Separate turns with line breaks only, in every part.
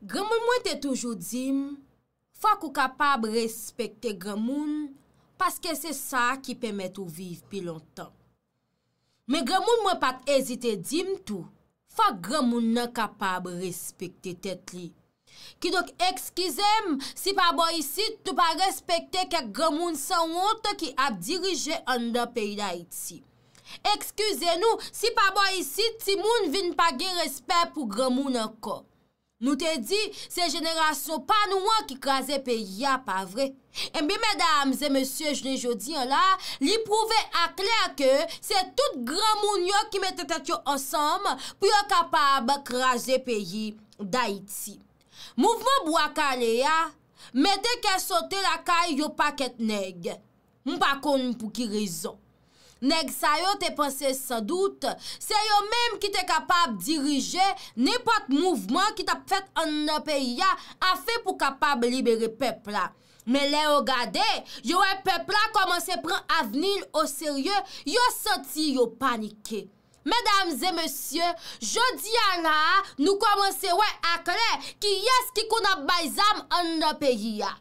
Gremoun mwen te toujou dim, fwa kou kapab respekte gremoun, paske se sa ki pemet ou viv pi lontan. Men gremoun mwen pat ezite dim tou, fwa gremoun nan kapab respekte tet li. Ki dok ekskizem, si pa bo isi, tou pa respekte kak gremoun san wote ki ap dirije an da peyi da iti. Ekskize nou, si pa bo isi, ti moun vin pa ge respek pou gremoun an kok. Nou te di, se jenera son pa nou an ki kraze peyi ya, pa vre. En bi, medamze, monsye, jne jodi an la, li prouve akler ke se tout gran moun yo ki mette tatyo ansam pou yo kapab kraze peyi da iti. Mouvment bo akale ya, me deke sote la kay yo paket neg. Mou pakon pou ki rezon. Neg sa yo te panse san dout, se yo menm ki te kapab dirije, ne pat mouvman ki te ap fet an nan peyi ya, a fe pou kapab libere pepla. Me le yo gade, yo an e pepla komanse pran avnil o serye, yo soti yo panike. Medamze, monsye, jodi an la, nou komanse wè akre ki yas ki koun ap bayzam an nan peyi ya.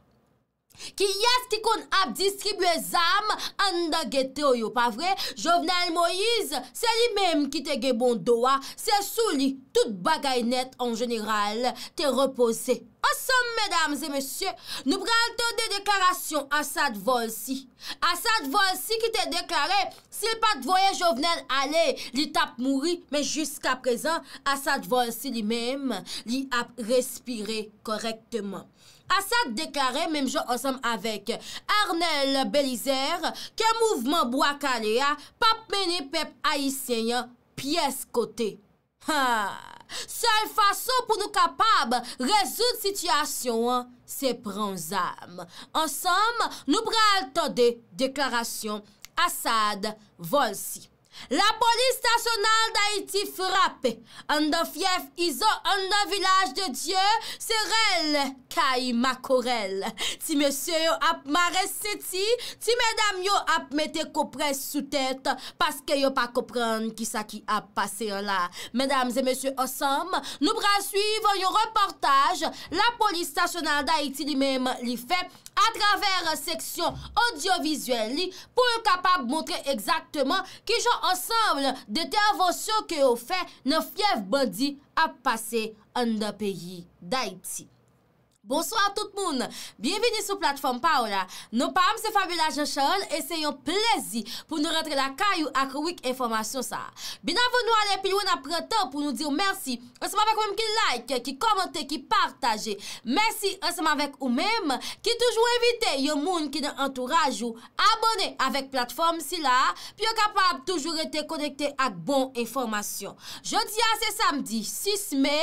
Ki yas ki kon ap distribwe zam, an da gete ou yo pa vre, Jovenel Moïse, se li mem ki te ge bon doa, se sou li, tout bagay net en general, te repose. Osom, mesdames et messieurs, nou pralte de deklarasyon Asad Volsi. Asad Volsi ki te deklare, sil pa dvoye Jovenel ale, li tap mouri, men jusqu'a prezan, Asad Volsi li mem, li ap respire korekteman. Assad deklarè mèm jò ansèm avèk Arnel Belizer ke mouvman Boakale a pap mèni pep a yisènyan piyes kote. Sèl fason pou nou kapab rezout sityasyon se pransam. Ansèm nou pral tò de deklarasyon Assad volsi. La polis stasyonal da iti frape, an do fief izo an do vilaj de Diyo, se rel kay makorel. Ti mese yo ap mares se ti, ti medam yo ap mette kopre sou tete, paske yo pa kopren ki sa ki ap pase yo la. Medams e mese osam, nou prasuiv yon reportaj, la polis stasyonal da iti li mem li fe, atraver seksyon audiovisuel li, pou yon kapab montre exaktman ki jon an pou yon. ansamble dete avosyo ke ou fe, nan fyev bandi ap pase an da peyi da Iti. Bonsoir tout moun. Bienveni sou platform Paola. Nou pa am se Fabula Jechon e se yon plezi pou nou rentre la kayou ak wik informasyon sa. Bina voun nou ale piloun apretan pou nou diyo mersi. Anseman vek oum ki like, ki komente, ki partaje. Mersi anseman vek oum em ki toujou evite yon moun ki nan entouraj ou abone avek platform si la pi yo kapab toujou rete konekte ak bon informasyon. Je diya se samdi 6 me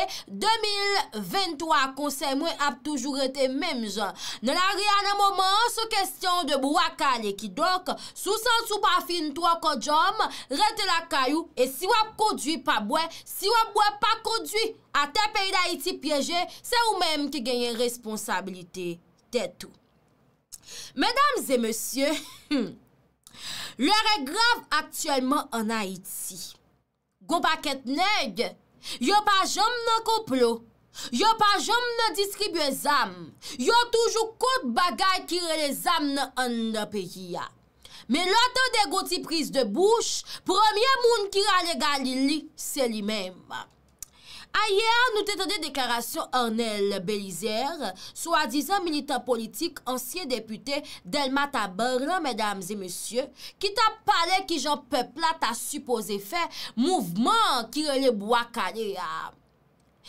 2023 konsen mwen ap tou Jou rete mem jan Nel a rian an moman se kestyon De bou akal e ki dok Sou san sou pa fin to akon jom Ret la kayou E si wap koudwi pa bwe Si wap bwe pa koudwi A te peyi da iti pyeje Se ou menm ki genyen responsabilite Tetou Medams e monsye Ler e grav aktuellement An a iti Gopa ket neg Yopa jom nan koplo Yo pa jom nan disribuye zam, yo toujou kout bagay kire le zam nan an nan peyi ya. Me lotan de goti pris de bouch, premye moun kire alegan li li, se li menm. Ayer nou tete de deklarasyon anel Belizer, swadizan militan politik ansye depute Delmat Abar, la medam zemesye, ki ta pale ki jan pepla ta supose fe mouvman kire le boakane ya.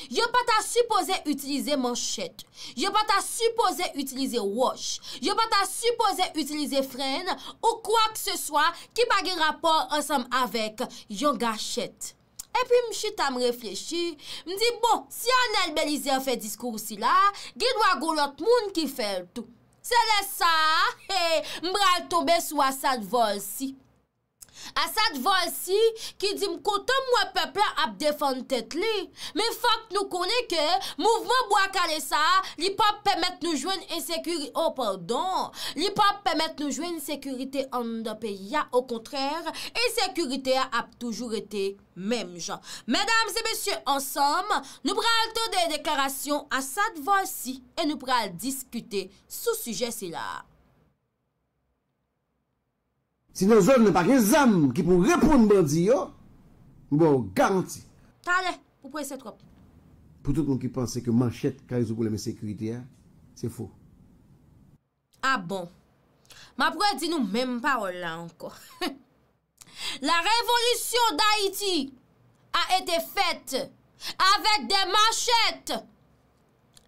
Yo pata supose utilize manchet, yo pata supose utilize wash, yo pata supose utilize fren ou kwa kse swa ki pa ge rapor ansam avek yon gachet. Epi mchita m reflechi, mdi bo, si an el belize an fe diskou si la, ge dwa goulot moun ki fel tou. Se le sa, mbral tobe swa san vol si. Asad vo asi ki di mkoto mwen pepla ap defon tet li, me fok nou konen ke mouvman bo akale sa, li pop pemet nou jwen insekuri... Oh, pardon! Li pop pemet nou jwen insekurite an da peya, au kontrèr, insekurite ap toujou rete mem jan. Medams et messieurs, ansom, nou pral ton de deklarasyon asad vo asi e nou pral diskute sou suje si la.
Sinon zon nan pa ke zam ki pou repoun bandi yo, mbo ou garanti.
Tane, pou pou ese trop.
Poutou kon ki panse ke manchet ka rezo pou leme sekwiti ya, se fwo.
A bon, ma pou e di nou menm parola anko. La revolisyon da iti a ete fet avet de manchet.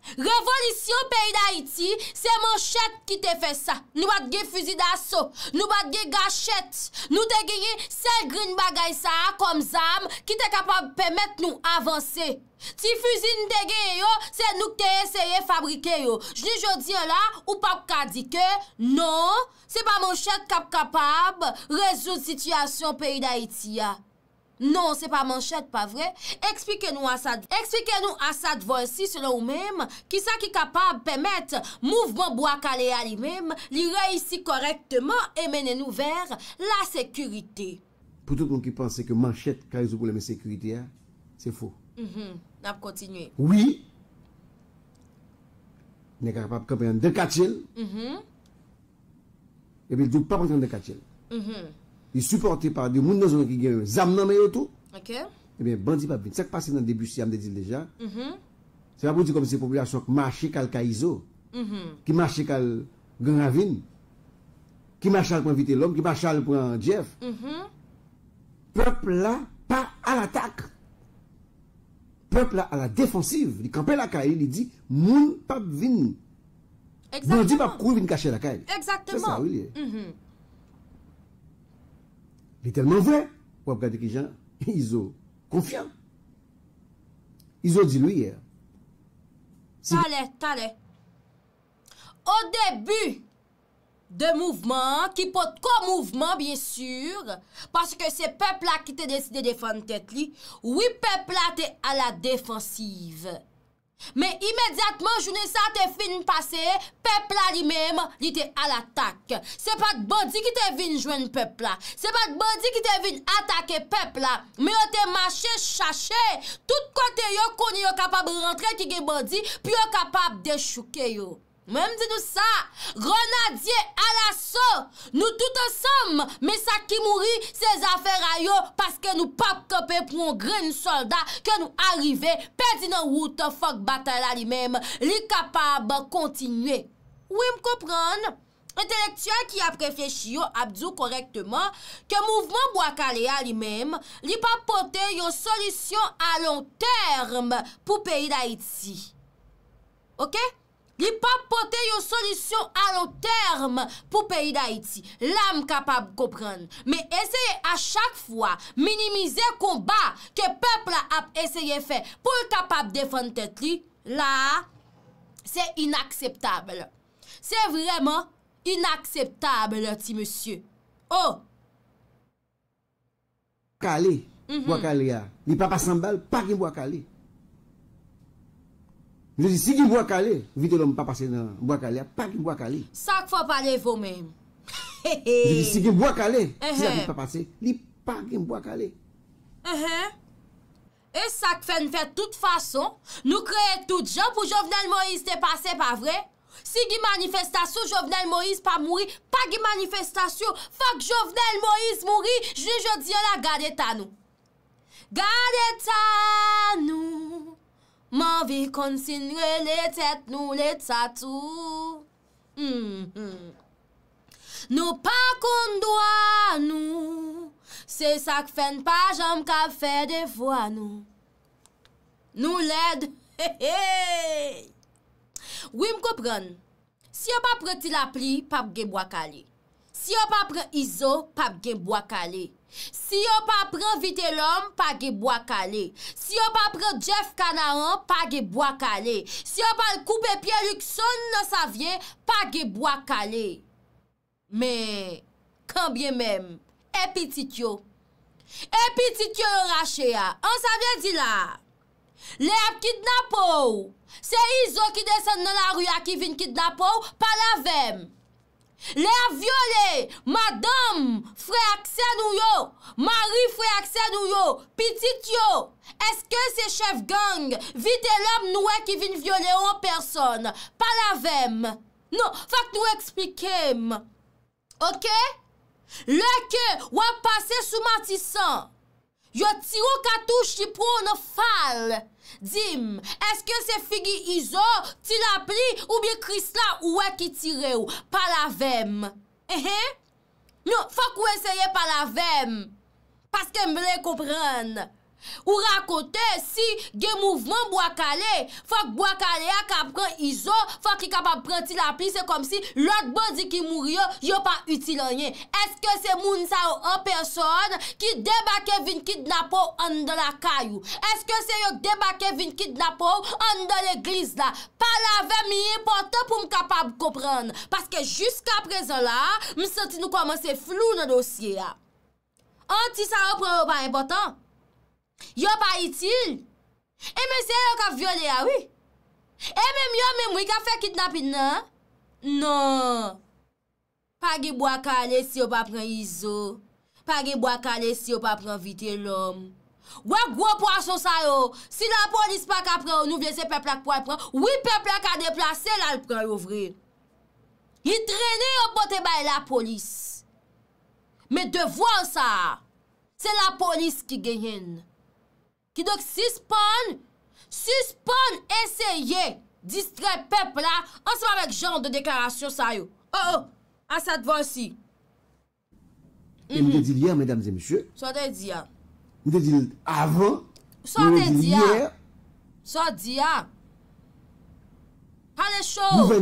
Revolisyon peyi da iti, se mwen chet ki te fe sa. Nou bat ge fuzi daso, nou bat ge gachet, nou te ge ye sel grin bagay sa a kom zam ki te kapab pemet nou avanse. Ti fuzi nou te ge yo, se nou keye seye fabrike yo. Jni jodi yo la, ou pap ka di ke, non, se pa mwen chet kap kapab rezon situasyon peyi da iti ya. Non, se pa Manchette pa vre, explike nou Asad, explike nou Asad vwensi se nou mèm, ki sa ki kapab pèmèt mouvman bo akale a li mèm, li reisi korektman, e mènen nou ver la sekurite.
Poutou kon ki panse ke Manchette ka rezo pou lèmè sekurite a, se fò.
Mh, mh, nap kontinye.
Oui, ne kapab kapè an dekachil,
mh, mh.
E bil di papak an dekachil. Mh, mh. li supporte pa de moun nou zon ki gen zanm nan mayotou, e ben bandi pap vin. Sèk pase nan debus si amde di leja,
sè
pa pou di kom se populasyon ki mache kal kaizo, ki mache kal gen ravin, ki mache al pou anvite lom, ki mache al pou an jef, pop la pa al atak, pop la al a defansiv, li kampe la kaye, li di moun pap vin. Bandi pap kou vin kache la kaye.
Sè sa wili e.
Li telman vre, wap gade ki jan, i zo konfyan. I zo di lou yer.
Tale, tale. O debu de mouvman, ki pot kon mouvman, bien sur, paske se pepla ki te deside defande tet li, wip pepla te ala defansiv. Men imediatman jounen sa te film pase, pepla li menm li te al atak. Se pat bondi ki te vin jwen pepla, se pat bondi ki te vin atake pepla, men yo te mache chache, tout kote yo koni yo kapab rentre ki gen bondi, pi yo kapab dechouke yo. Mwen mdi nou sa, ronadye alaso, nou touta som, me sa ki mouri, se zafèr a yo, paske nou pa kope pou an gren soldat, ke nou arrive, peti nou wouta fok batal a li mem, li kapab kontinye. Ou im kopran, entelektuè ki ap reflechi yo, abdou korektman, ke mouvment boakale a li mem, li pa pote yo solisyon a lon term, pou peyi da iti. Ok? Li pa pote yo solisyon alo term pou peyi da iti. La m kapap gopren. Me eseye a chak fwa minimize konba ke pepla ap eseye fe pou l kapap defon tet li. La, se inakseptabel. Se vreman inakseptabel ti, monsye. Oh!
Kali, wakali ya. Li pa pa sanbal, pa ki m wakali. Je di, si ki mbo akale, vite lom pa pase nan mbo akale, pa ki mbo akale.
Sak fwa pale vwomem. Je di, si ki
mbo akale, si la uh-huh. vite pa pase,
li pa ki mbo akale. E sak fwen fwen tout fason, nou kreye tout jan pou Jovenel Moïse te pase pa vre. Si ki manifestasyon, Jovenel Moïse pa mwri, pa ki manifestasyon, fak Jovenel Moïse mwri, jen je di, la gade tanou. Gade tanou. Man vi konsinre le tèt nou le tsa tou. Mm-hmm. Nou pa kondwa nou, se sak fèn pa jom ka fè de fwa nou. Nou led. Ou im koupren, si yo pa pre tilap li, pap gen bo akali. Si yo pa pre izo, pap gen bo akali. Si yo pa pran vite lom, pa geboa kale. Si yo pa pran Jeff Kanahan, pa geboa kale. Si yo pa l koupe Pierre Luxon, nan sa vye, pa geboa kale. Me, kambye men, epi tit yo. Epi tit yo lorache ya, an sa vye di la. Le ap kidnapou. Se izo ki desen nan la rüya ki vin kidnapou, pa la vem. Le a viole, madame fwe akse a nou yo, mari fwe akse a nou yo, pitik yo, eske se chef gang vide lom nou e ki vin viole ou an person, pa la vem, non, fak nou eksplikem, oke, le ke wap pase sou matisan. Yo tiro katou chipou nou fal. Dime, eske se figi izo, ti la pli ou biye krist la ouwe ki tire ou? Palavem. Ehe? No, fok ou enseye palavem. Paske mble koprenne. Ou rakote si gen mouvman Bwakale, fok Bwakale a kap pran Izo, fok ki kap pran ti la pi, se kom si lot bodi ki mouri yo, yo pa uti lanyen. Eske se moun sa yo an person ki debake vin kit napo an de la kayou? Eske se yo debake vin kit napo an de l'eglise la? Pa la ve miye pote pou m kap pran, paske jusqu aprezen la, m senti nou komanse flou nan dosye la. An ti sa yo pran yo pa importan? Yo pa itil? Eme se yo ka vyole awi? Eme myo me mwi ka fe kidnapin nan? Nan. Pa ge bo akale si yo pa pren izo. Pa ge bo akale si yo pa pren vite lom. Ou e gwo po asos a yo. Si la polis pa ka pren ou nou vle se peplak pou al pren. Ou e peplak a deplase lal pren ou vre. I trene yo pote bay la polis. Me devon sa. Se la polis ki genyen. ki dok sispon, sispon eseye distre pepla an seman vek jan de deklarasyon sa yo. Ho, oh, ho, an sa devonsi. E mwen de di
l'yer, mwen dames et monshe.
Sote di ya.
Mwen de di l'avan,
mwen de di l'yer. Sote di ya. Sote di ya. Mwen de di l'avan, mwen de di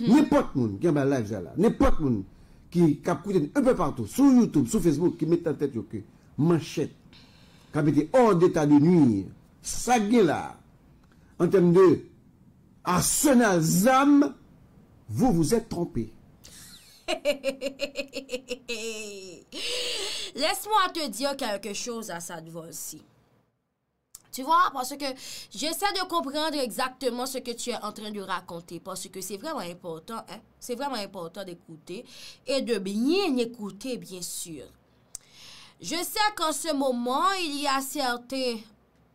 l'yer, mwen de di l'yer. ki kap kouten epe partou, sou Youtube, sou Facebook, ki met tan tet yo ke manchet, kap ete or deta de nwi, sa gen la, an tem de, asena zam, vou vous ete trompe.
Lese mwa te diyo kakè chouza sa dvozi si. Tu vois, parce que j'essaie de comprendre exactement ce que tu es en train de raconter, parce que c'est vraiment important, hein? c'est vraiment important d'écouter et de bien écouter, bien sûr. Je sais qu'en ce moment, il y a certains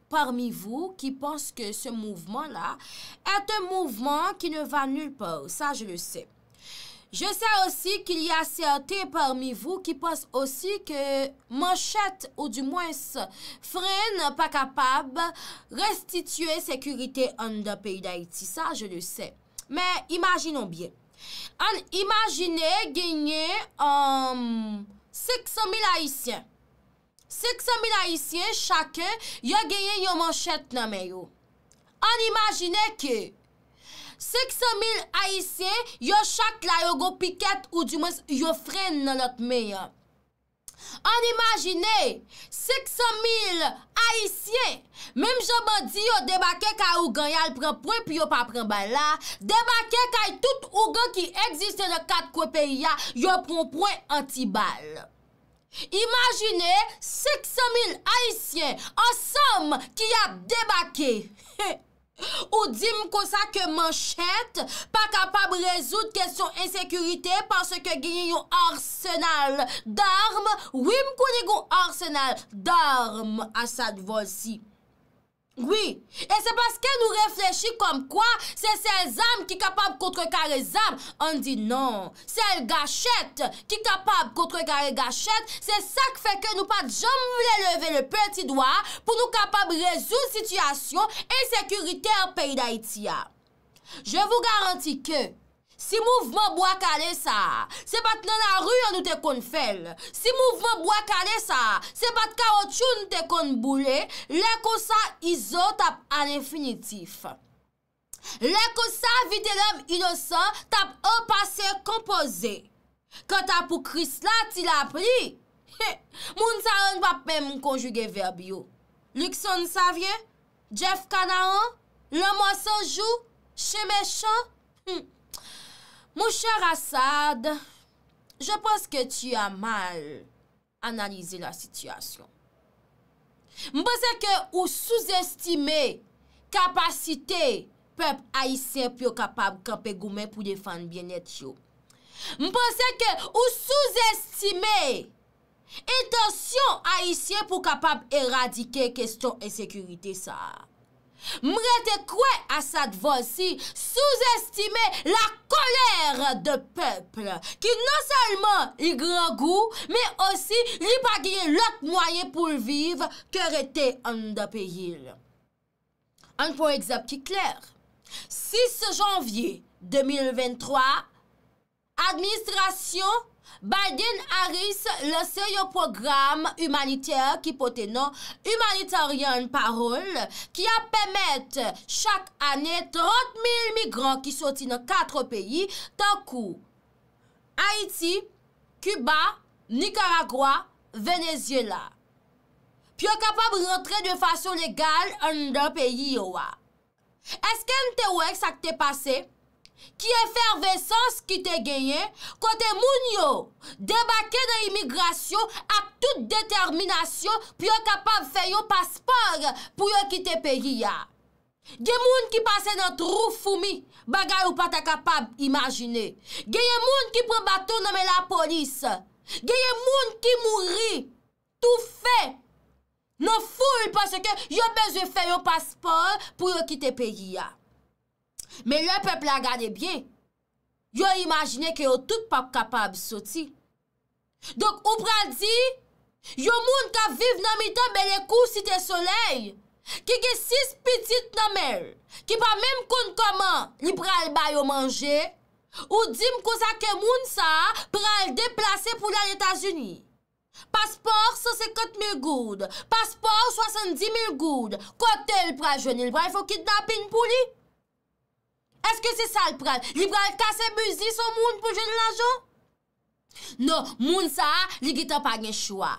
parmi vous qui pensent que ce mouvement-là est un mouvement qui ne va nulle part. Ça, je le sais. Je sè osi ki li a serte parmi vou ki pos osi ke moshet ou di mwens fren pa kapab restitue sekurite an da peyi d'Haïti. Sa, je le sè. Men, imaginon bie. An imagine genye 600 000 Haïtien. 600 000 Haïtien chake yo genye yo moshet nan mè yo. An imagine ke... 600.000 Haitien yo chak la yo go piket ou diw mwes yo fren nan lot me ya. An imagine 600.000 Haitien, mem jaman di yo debake ka ougan yal pran pran pi yo pa pran bala, debake kay tout ougan ki egziste de kat kwe peyi ya, yo pran pran anti bal. Imagine 600.000 Haitien, an som ki ya debake, he he, Ou di m kosa ke man chet pa kapab rezout kestyon insekurite panse ke genye yon arsenal darm, wim konye yon arsenal darm asad vozi. Oui, et c'est parce qu'elle nous réfléchit comme quoi c'est celle zame qui est capable de contrecarer zame. On dit non, celle gachette qui est capable de contrecarer gachette. C'est ça qui fait que nous ne pouvons jamais lever le petit doigt pour nous capables de résoudre la situation et la sécurité au pays d'Haïti. Je vous garantis que... Si mouvman bwa kane sa, se bat nan la ruyan nou te kon fel. Si mouvman bwa kane sa, se bat ka otchoun nou te kon boule. Lè kon sa izo tap an infinitif. Lè kon sa videlem inosan tap an pase kompoze. Kanta pou kris la ti la pri. Moun sa an pa pe moun konjuge verbi yo. Lè kon sa vye, jef kana an, lè mwa san jou, che me chan. Mwen chèr Asad, jè pwens ke ti a mal analize la sityasyon. Mwen pwensè ke ou souzestime kapasite pep Aisyen pou yo kapab kapè goumen pou defan bien et yo. Mwen pwensè ke ou souzestime etansyon Aisyen pou kapab eradike kestyon et sekurite sa a. mre te kwe asad vo si souzestime la koler de peple ki nan salman li gra gou, me osi li pagye lak mwaye pou lviv kere te an da peyil. An po egzab ki kler, 6 janvye 2023, administrasyon, Biden haris lese yo program humaniter ki pote nan Humanitarian Parole ki ap emet chak ane 30.000 migran ki soti nan 4 peyi tan kou Haiti, Cuba, Nicaragua, Venezuela. Pyo kapab rentre de fasyon legal an nan peyi yo wa. Eske mte wek sa kte pase? ki efervesans ki te genye kote moun yo debake nan imigrasyon ak tout determinasyon pou yo kapab fe yo paspor pou yo ki te peyi ya genye moun ki pase nan trou fumi bagay ou pa ta kapab imajine genye moun ki pre baton nan men la polis genye moun ki mouri tou fe nan foul panse ke yo beze fe yo paspor pou yo ki te peyi ya Men lè peple a gade bie, yo imagine ke yo tout pap kapab soti. Dok ou pral di, yo moun ka vive nan mitan belè kou site soleil, ki ke sis pitit nan mel, ki pa menm konn koman li pral bayo manje, ou dim ko sa ke moun sa pral deplase pou la l'Etats-Unis. Paspor, sa se kot mil goud, paspor, soasan di mil goud, kotel pral jwenil, bref, ou kit napin pou li. Eske se sal pral, li pral kase buzi so moun pou jenil anjou? Non, moun sa li gita pa gen choua.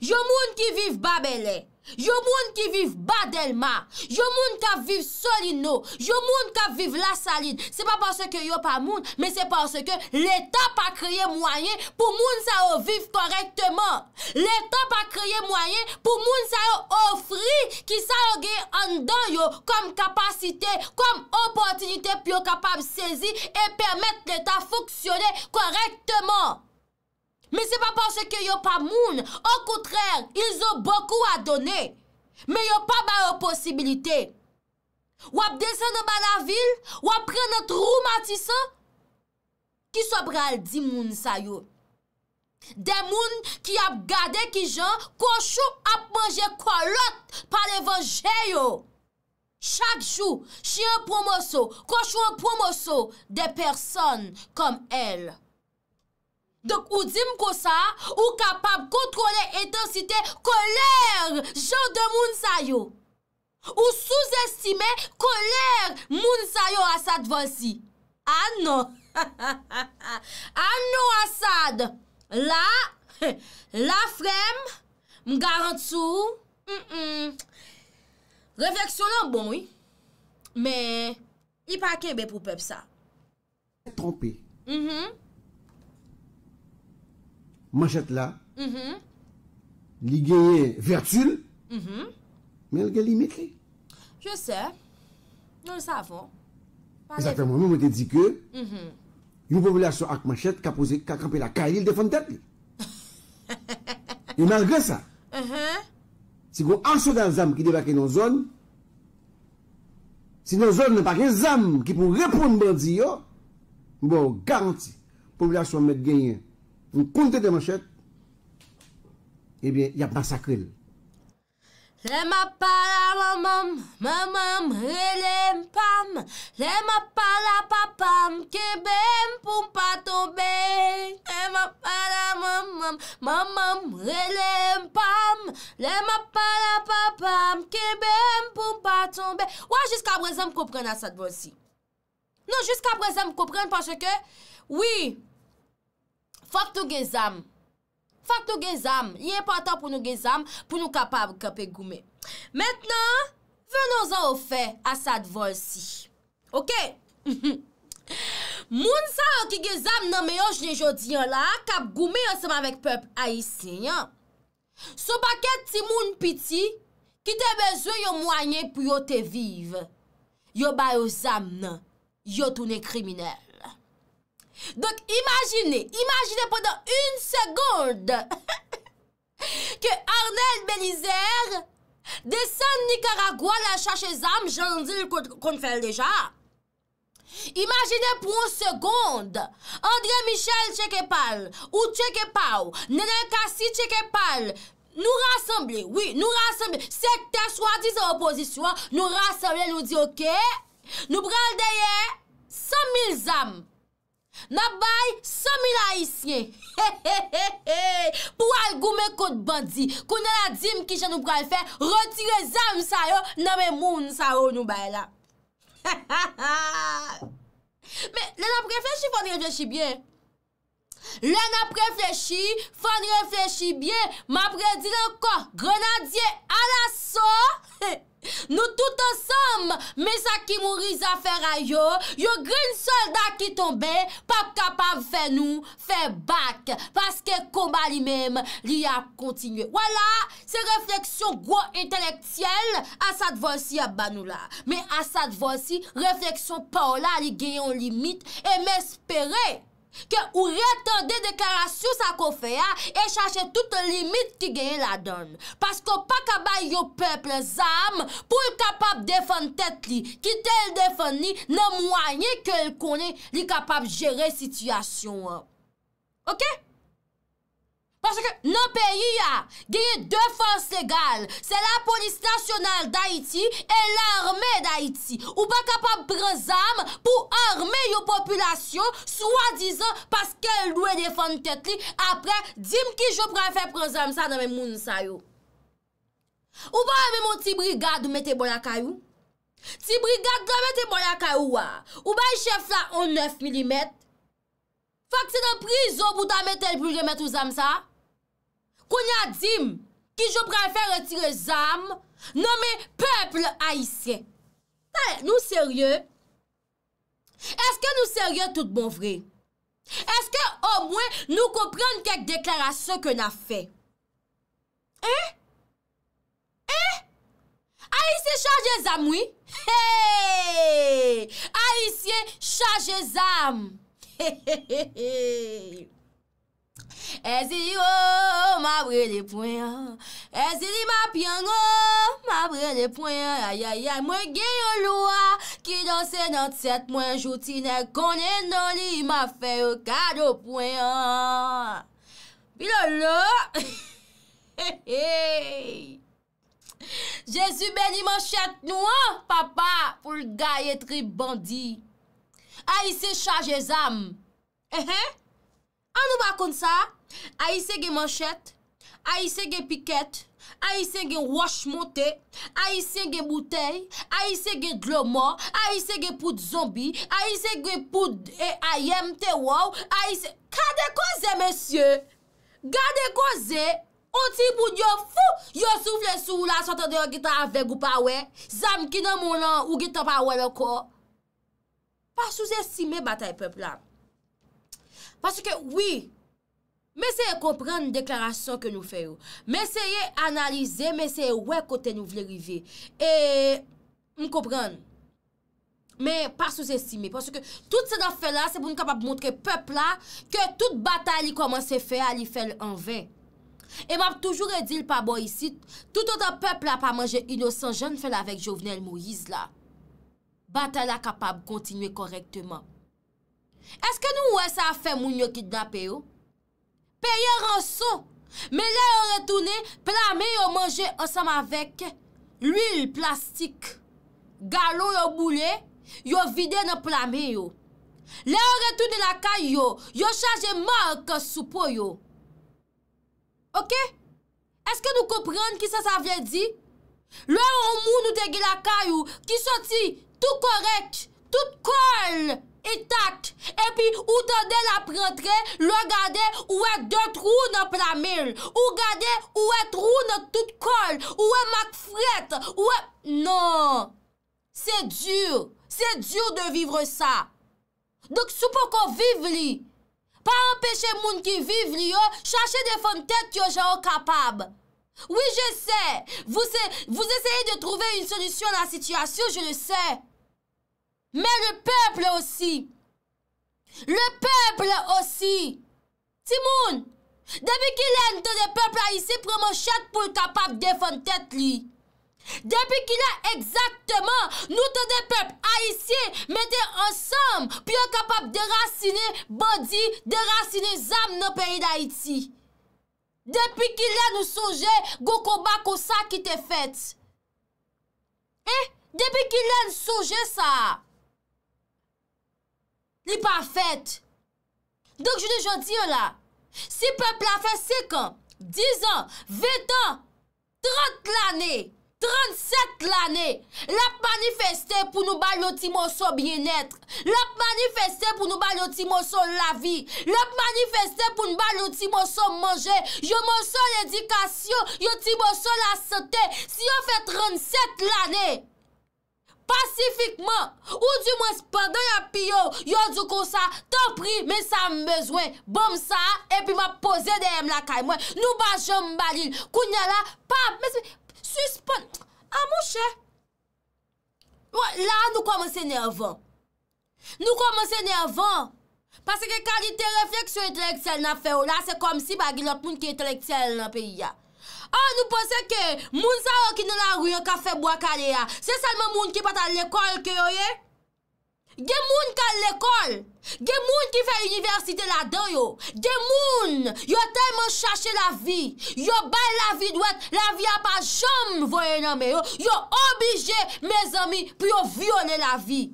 Yo moun ki viv babelè. Yon moun ki viv badelma, yon moun ki viv solino, yon moun ki viv lasaline, se pa panse ke yon pa moun, men se panse ke l'Etat pa kreye mwanyen pou moun sa yo viv korektman. L'Etat pa kreye mwanyen pou moun sa yo ofri ki sa yo gey an dan yon kom kapasite, kom opotinite pyo kapab sezi e permette l'Etat foksyone korektman. Men se pa panse ke yo pa moun, an koutrèr, il zo boku a donè. Men yo pa ba yo posibilite. Wap desen nan ba la vil, wap pren nan trou mati sa, ki sop ral di moun sa yo. De moun ki ap gade ki jan, kwa chou ap manje kwa lot pa le vange yo. Chak chou, chien pou moso, kwa chou an pou moso, de person kom el. Dok ou di m ko sa, ou kapap kontrole etensite kolèr jò de moun sa yo. Ou souzestime kolèr moun sa yo asad vansi. Ano. Ano asad. La, la frem, m garant sou. Refleksyon an bon, oui. Mè, y pa kebe pou pep sa. Trompé. Mm-hmm. manchet mm-hmm. mm-hmm. mm-hmm. la,
li genye vertul, men gen li
metri. Je se, nou sa fo. Pesate moun,
moun mwen te di ke, yon popolasyon ak manchet ka kampe la kari l de fon tet. Yon men gen sa. Si goun ansyo dan zanm ki debake nou zon, si nou zon nan pake zanm ki pou repoun bandi yo, mwen bon, garanti popolasyon men genye Un eh konte de manchet, ebyen, y ap masakril.
Ou a jiska brezèm koupren a sot bon si? Non, jiska brezèm koupren, panche ke, oui, Fak tou genzam. Fak tou genzam. Li e important pou nou genzam, pou nou kapab kap e goume. Mètnen, venon zan ou fe asad vol si. Ok? Moun sa ou ki genzam nan meyo jne jodi an la, kap goume an seman vek pep a yisi. Sou baket ti moun piti, ki te bezwe yo mwanyen pou yo te vive. Yo bayo zan nan. Yo tou ne kriminel. Donk imajine, imajine podan un segonde ke Arnel Belizer desan Nicaragua la chache zame jandil kon fel deja. Imajine pou un segonde, André Michel Chekepal ou Chekepaw, Nenel Kassi Chekepal, nou rassemble, oui, nou rassemble, se te chwa di zan opozisyon, nou rassemble, nou di ok, nou brel deye 100.000 zame. Na bay, somi la isye. He he he he! Pou al goume kout bandi, kounen la di mkishan nou pral fe, rotire zan msa yo, nan men moun msa yo nou bay la. Ha ha ha! Me, lè na preflechi, fòn reflechi byen. Lè na preflechi, fòn reflechi byen. Ma predi lè ko, grenadye ala so! Nou tout ansom, me sa ki mouri za fer a yo, yo gri n soldat ki tombe, pa kapav fe nou, fe bak, paske koma li mem, li a kontinue. Wala, se refleksyon gwa intelektiyel, asad vansi a banou la. Me asad vansi, refleksyon pa wala li genyon li mit, e me spere. Ke ou reten de deklarasyon sa ko feya E chache tout limit ki genye la don Paske pa kabay yo peple zaham Pou l kapab defen tet li Ki tel defen ni Nan mwanyen ke l konen Li kapab jere sityasyon Ok? Paske nan peyi ya, genye defanse legal, se la polis nasyonal da iti, e la arme da iti. Ou pa kapap prezame pou arme yo populasyon, swa dizan, paske lou e defande ket li. Apre, dim ki jo prefe prezame sa nan men moun sa yo. Ou pa eme moun ti brigade ou mette bolakay ou? Ti brigade ou mette bolakay ou wa? Ou ba y chef la on 9 mm? Fak se nan prizo pou ta mette bolakay ou zam sa? konya di m ki jo prefe retire zam, nome pepl haisyen. Nou serye? Eske nou serye tout bon vre? Eske ou mwen nou kopren kek deklarasyon ke na fe? Eh? Eh? Haisyen chaje zam, oui? Hey! Haisyen chaje zam! Hey! Hey! Hey! Hey! Ezi li o, oh, oh, ma vre le pwen. Oh. Ezi li ma pi an o, ma vre le pwen. Ayayay, mwen gen yon lua, ki dosen an tset mwen joutine. Konen don li, ma fe yon kado pwen. Bilolo! Jezu beni man chet nou, papa, pou l'gay etri bandi. A yi se chaje zam. Eh, eh. An nou bakoun sa? Ayise ge manchet, ayise ge piket, ayise ge washmote, ayise ge butey, ayise ge dromo, ayise ge poud zombie, ayise ge poud e ayem te waw, ayise... Kade koze, men sye? Kade koze? On ti poud yo fou, yo soufle sou la sotan de yo gita avek ou pawe, zam ki nan mounan ou gita pawe lo ko? Pasou ze sime batay pepla. Pasou ke wii. Meseye komprende deklarasyon ke nou fè yo. Meseye analize, meseye wè kote nou vle rive. E mkoprende. Mè par souzestime. Parce ke tout se da fè la, se pou nou kapab montre pep la, ke tout bata li komanse fè a li fè l'anven. E map toujou re di l'pabo isi, tout o da pep la pa manje inosan jen fè la vek Jovenel Moïse la. Bata la kapab kontinwe korekteman. Eske nou wè sa fè moun yo ki dapè yo? Peye ranso, me le yo retoune, plame yo manje ansam avek l'il plastik. Galo yo boule, yo vide nan plame yo. Le yo retoune lakay yo, yo chaje malka soupo yo. Ok? Eske nou kopren ki sa sa vle di? Le yo moun nou degi lakay yo, ki soti tout korek, tout kol. E tak, epi ou tande la prentre, lò gade ou e de troun plamil, ou gade ou e troun tout kol, ou e mak fret, ou e... Non, se djur, se djur de vivre sa. Dok sou pou kon viv li. Pa anpeche moun ki viv li yo, chache de fon tet yo je ou kapab. Oui je se, vous essayez de trouver une solution a la situation, je le se. Mè le pèble osi. Le pèble osi. Timoun, depi ki lè n te de pèble a isi, prè mò chèd pou l kapap defan tèt li. Depi ki lè exaktèman, nou te de pèble a isi, mète ansam pi an kapap derasine body, derasine zan nan peyi da iti. Depi ki lè n souje, gòkò bako sa ki te fèt. Eh, depi ki lè n souje sa, Ni pa fèt. Donk jouni jonti yon la. Si pep la fèt 5 an, 10 an, 20 an, 30 l'anè, 37 l'anè. Lap manifèstè pou nou ba loti monson bienètre. Lap manifèstè pou nou ba loti monson la vi. Lap manifèstè pou nou ba loti monson manjè. Yo monson l'edikasyon, yo ti monson la sötè. Si yo fèt 37 l'anè. Pasifikman, ou di mwen spanda yon piyo, yon djou kon sa, to pri men sa mbezwen, bom sa, epi mwen pose de yon la kay mwen, nou ba jom balil, kou nye la, pa, mwen spanda, ah, a mwen chè. La nou komanse nervan, nou komanse nervan, pase ke kalite refleksyon etelektsel nan fe oh, ou la, se kom si bagi lop moun ki etelektsel nan piya. An oh, nou posè ke moun sa yo ki nan la ruyen kafe bwa kade ya, se salman moun ki pata l'ekol ke yo ye? Ge moun kal l'ekol? Ge moun ki fe universite la dan yo? Ge moun yo teman chache la vi? Yo bay la vi dwet, la vi apan jom voyen ame yo? Yo obije me zami pou yo vyone la vi?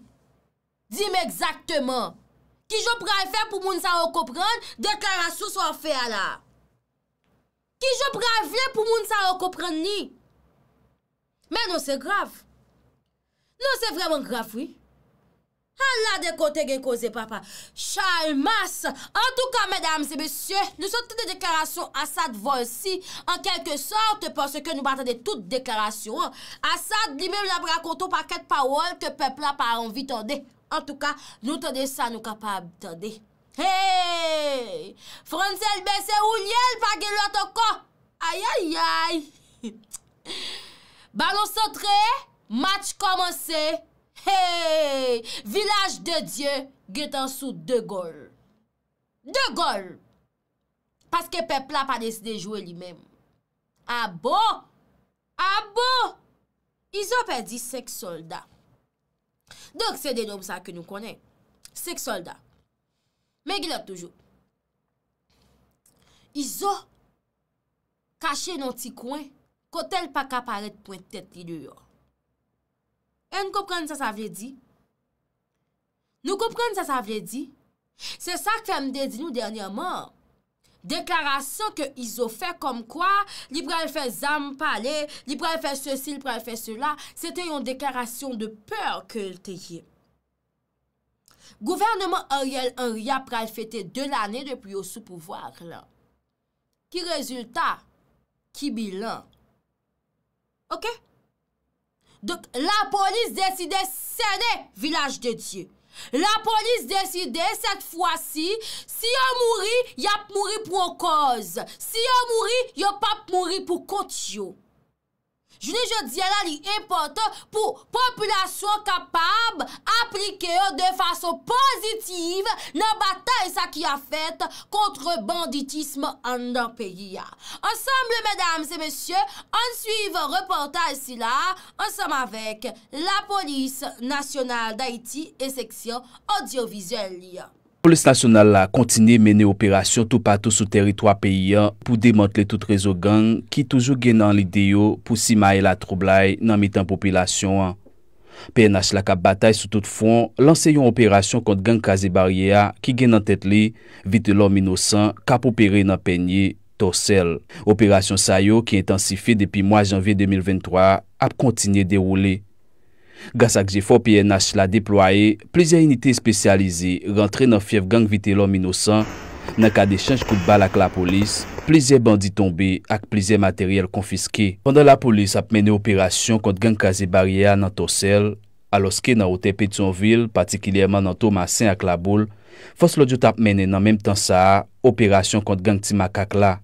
Dime exaktman, ki yo prefe pou moun sa yo kopren deklara sou so fe ala? Ki jo pravle pou moun sa wakopren ni. Men nou se grav. Nou se vreman grav, oui. An la de kote gen kose papa. Chalmas. An tou ka, medam se besye, nou sote de deklarasyon Asad volsi. An kelke sorte, porske nou batade tout deklarasyon. Asad di men la brakoto pa ket pawol ke pepla pa anvi tonde. An tou ka, nou tonde sa nou kapab tonde. Hey! Fransel Bessé ou liye? Ay, ay, ay. Balon sotre. Match komanse. Hey! Vilaj de Dye. Ghetan sou de gol. De gol. Ah bon? ah bon? Paske pepla pa deside jowe li men. Abo. Abo. Izo pe di sek solda. Donk se denom sa ke nou konen. Sek solda. Men gilot toujou. Izo. kache nan ti kwen, kote l pa ka paret pwentet li dur. E nou koupran sa sa vle di? Nou koupran sa sa vle di? Se sa k fèm de di nou derniaman, deklarasyon ke izo fè kom kwa, li pral fè zanm pale, li pral fè se si, li pral fè se la, se te yon deklarasyon de pèr ke l te ye. Gouvernement Ariel Henry a pral fète de l ane depi yo sou pouvoir la, ki rezulta, ki bilan. Ok? La polis deside sene vilaj de diye. La polis deside set fwa si si yo mouri, yo mouri pou kouz. Si yo mouri, yo pap mouri pou kout yo. Jouni je di ala li epote pou populasyon kapab aplike yo de fasyon pozitiv nan batay sa ki a fet kontre banditisme an dan peyi ya. Ansemble medam se mesye, ansuive reportaj si la, ansam avek la polis nasyonal da iti e seksyon audiovisuel li ya.
Polis nasyonal la kontine mene operasyon tout patou sou teritwa peyi an pou demantle tout rezo gang ki toujou gen nan lideyo pou si maye la troublai nan mitan populasyon an. PNH la kap batay sou tout fon lansen yon operasyon kont gang kaze barye a ki gen nan tet li vite lor 1900 kap operay nan penye torsel. Operasyon sayo ki intensife depi mwa janvi 2023 ap kontine deroule. Gansak je fò piye nash la deploye, plizye unitè spesyalize rentre nan fief gang Vitello 1900 nan kade chanj kout bal ak la polis, plizye bandi tombe ak plizye materyel konfiske. Pwanda la polis apmene operasyon kont gang Kazibariya nan Tosel, aloske nan Otepe Tionvil, patikilyèman nan Thomasin ak la boule, fòs lo djout apmene nan menm tan sa operasyon kont gang Timakakla.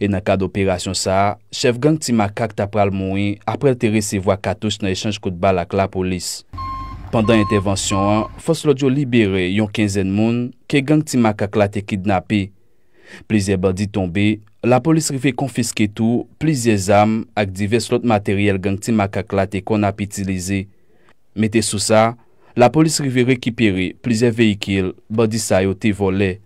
E nan ka d'operasyon sa, chef gang ti makak tap pral mouni apre l teri se vwa katous na eshanj kout bal ak la polis. Pendan intervensyon an, fos lo djo libere yon kinzen moun ke gang ti makak la te kidnapi. Plize badi tombe, la polis rive konfiske tou plize zam ak divers lot materyel gang ti makak la te kon ap itilize. Mete sou sa, la polis rive rekiperi plize veyikil badi sa yo te vole.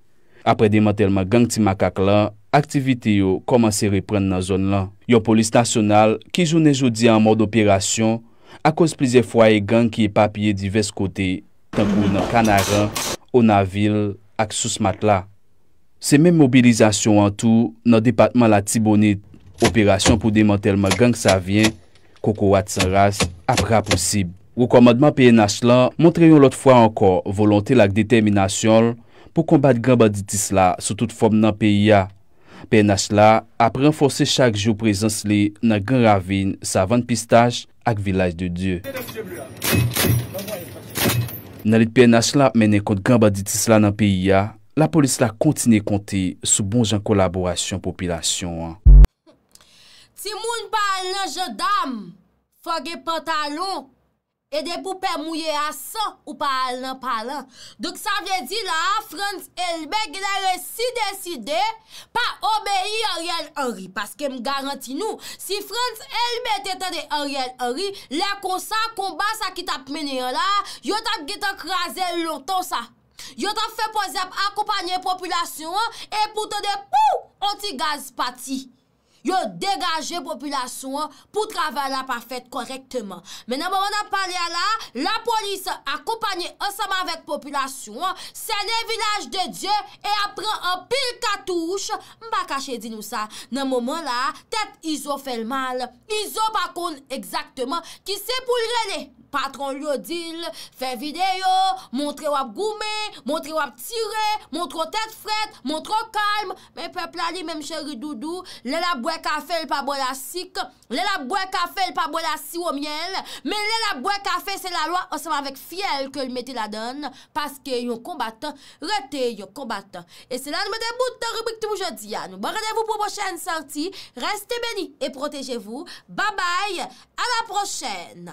Apre demantelman gang ti makak la, aktivite yo koman se repren nan zon lan. Yo polis nasyonal ki jounen joudi an mod operasyon akos plize fwa e gang ki e papye di ves kote tankou nan Kanaren, Onavil, ak Sousmatla. Se men mobilizasyon an tou nan departman la Tibonit operasyon pou demantelman gang sa vyen koko wad san ras apra posib. Rokomadman PNH lan montre yon lot fwa ankor volante lak determinasyon pou kombat gamba ditis la sou tout fom nan PIA. PNH la ap renfose chak jo prezans li nan gen ravine sa van pistaj ak vilaj de die. Nan lit PNH la menen kont gamba ditis la nan piya, la polis la kontine konte sou bon jan kolaborasyon populasyon.
Edè pou pè mouye a sa ou pa al nan palan. Dok sa vè di la, Frans Elbe glère si deside pa obeyi a riyel ori. Paske m garanti nou, si Frans Elbe tè tè de a riyel ori, lè konsa komba sa ki tap menye la, yot ap git ak raze lontan sa. Yot ap fè pozèp akopanyen populasyon, e pou tè de pou antigaz pati. yo degaje populasyon pou travè la pa fèt korektèman. Men nan moun an palè la, la polis akopanyè anseman vèk populasyon, sè ne vilaj de Dje, e apren an pil katouche. Mba kache di nou sa, nan moun la, tèt Izo fèl mal. Izo pa kon exactement ki se pou lrenè. Patron lyo dil, fe video, montre wap goume, montre wap tire, montre wap tete fred, montre wap kalm, men pepl ali, menm chèri doudou, lè la bwe kafe, lè pa bwe la sik, lè la bwe kafe, lè pa bwe la siw o miel, men lè la bwe kafe, se la lwa, anseman vek fiel ke l meti la don, paske yon kombatan, rete yon kombatan. E se lan mwen de boutan rubrik tou mwen jodi an. Mwen bon radevou pou mwen chen santi, reste beni e protejevou. Babay, anaprochen!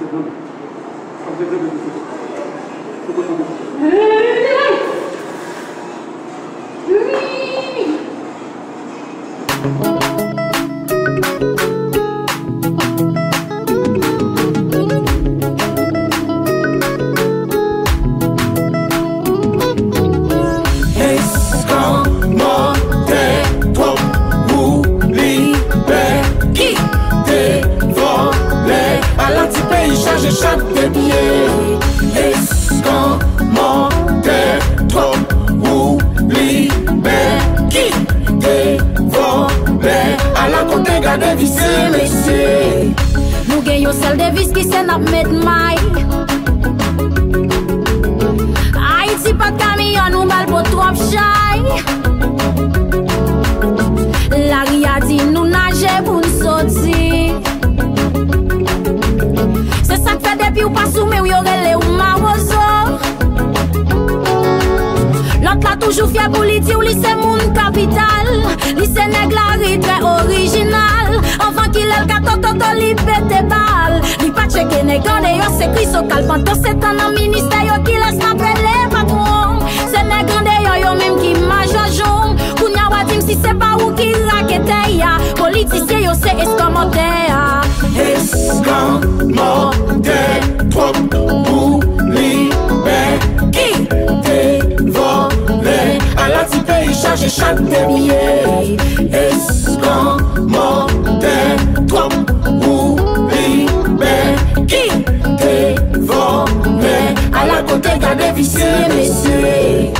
接続。
Li Seneg la ritre orijinal Anvan ki lel ka to to to li pete bal Li pache ke negande yo se kri so kalpant To se tan nan ministe yo ki les mapre le magwong Senegande yo yo menm ki majajon Koun ya wadim si se ba wou ki rakete ya Politisye yo se eskamote ya Eskamote Pwakpou est chaque dernier Escamotez-toi ou Mais qui vendait à la côté d'un dévissé, messieurs